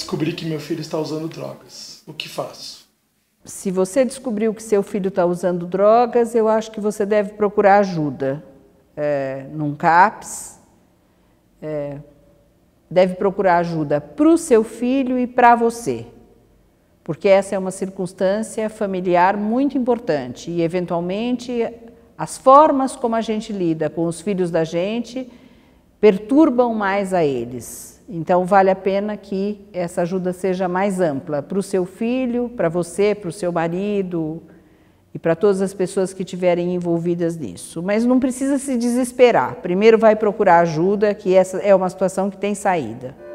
Descobri que meu filho está usando drogas. O que faço? Se você descobriu que seu filho está usando drogas, eu acho que você deve procurar ajuda é, num CAPS. É, deve procurar ajuda para o seu filho e para você, porque essa é uma circunstância familiar muito importante e, eventualmente, as formas como a gente lida com os filhos da gente perturbam mais a eles. Então, vale a pena que essa ajuda seja mais ampla para o seu filho, para você, para o seu marido e para todas as pessoas que estiverem envolvidas nisso. Mas não precisa se desesperar. Primeiro, vai procurar ajuda, que essa é uma situação que tem saída.